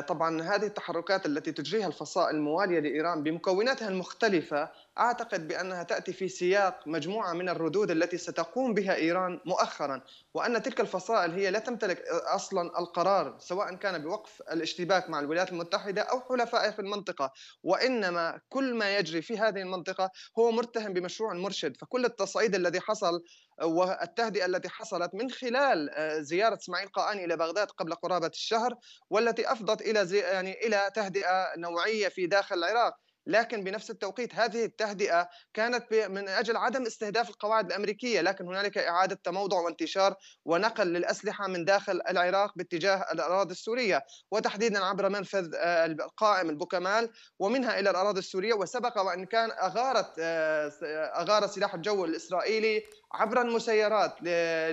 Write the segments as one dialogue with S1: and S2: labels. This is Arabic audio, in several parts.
S1: طبعا هذه التحركات التي تجريها الفصائل المواليه لايران بمكوناتها المختلفه اعتقد بانها تاتي في سياق مجموعه من الردود التي ستقوم بها ايران مؤخرا وان تلك الفصائل هي لا تمتلك اصلا القرار سواء كان بوقف الاشتباك مع الولايات المتحده او حلفائها في المنطقه وانما كل ما يجري في هذه المنطقه هو مرتهم بمشروع مرشد فكل التصعيد الذي حصل والتهدئه التي حصلت من خلال آه، زياره اسماعيل قاني الى بغداد قبل قرابه الشهر والتي افضت الى زي يعني الى تهدئه نوعيه في داخل العراق لكن بنفس التوقيت هذه التهدئه كانت من اجل عدم استهداف القواعد الامريكيه لكن هنالك اعاده تموضع وانتشار ونقل للاسلحه من داخل العراق باتجاه الاراضي السوريه وتحديدا عبر منفذ آه، القائم البوكمال ومنها الى الاراضي السوريه وسبق وان كان اغارت آه، آه، اغار سلاح الجو الاسرائيلي عبر المسيرات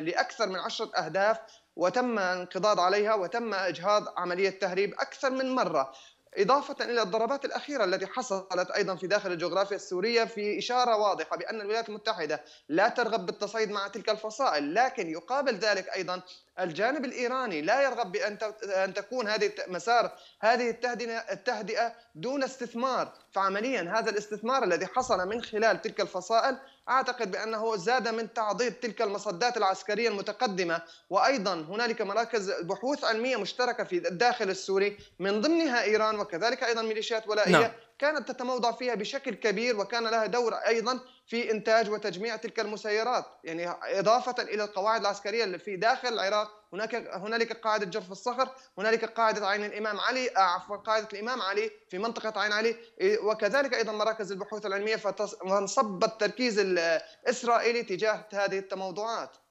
S1: لاكثر من عشرة اهداف وتم الانقضاض عليها وتم اجهاض عمليه تهريب اكثر من مره إضافة إلى الضربات الأخيرة التي حصلت أيضا في داخل الجغرافيا السورية في إشارة واضحة بأن الولايات المتحدة لا ترغب بالتصعيد مع تلك الفصائل لكن يقابل ذلك أيضا الجانب الايراني لا يرغب بان ان تكون هذه مسار هذه التهدئه دون استثمار، فعمليا هذا الاستثمار الذي حصل من خلال تلك الفصائل اعتقد بانه زاد من تعضيد تلك المصدات العسكريه المتقدمه وايضا هنالك مراكز بحوث علميه مشتركه في الداخل السوري من ضمنها ايران وكذلك ايضا ميليشيات ولائيه نعم. كانت تتموضع فيها بشكل كبير وكان لها دور ايضا في انتاج وتجميع تلك المسيرات، يعني اضافه الى القواعد العسكريه اللي في داخل العراق، هناك هنالك قاعده جرف الصخر، هنالك قاعده عين الامام علي عفوا قاعده الامام علي في منطقه عين علي، وكذلك ايضا مراكز البحوث العلميه فانصب التركيز الاسرائيلي تجاه هذه التموضعات.